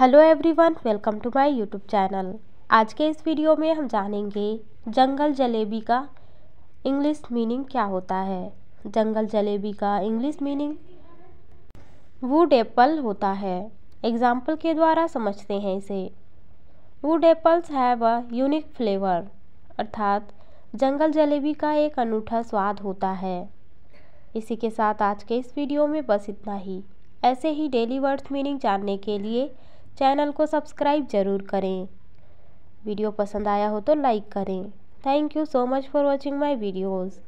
hello everyone welcome to my YouTube channel आज के इस वीडियो में हम जानेंगे जंगल जलेबी का इंग्लिश मीनिंग क्या होता है जंगल जलेबी का इंग्लिश मीनिंग वुड एप्पल होता है एग्जाम्पल के द्वारा समझते हैं इसे wood apples have a unique flavour अर्थात जंगल जलेबी का एक अनूठा स्वाद होता है इसी के साथ आज के इस वीडियो में बस इतना ही ऐसे ही डेली वर्ड्स मीनिंग जानने के लिए चैनल को सब्सक्राइब जरूर करें वीडियो पसंद आया हो तो लाइक करें thank you so much for watching my videos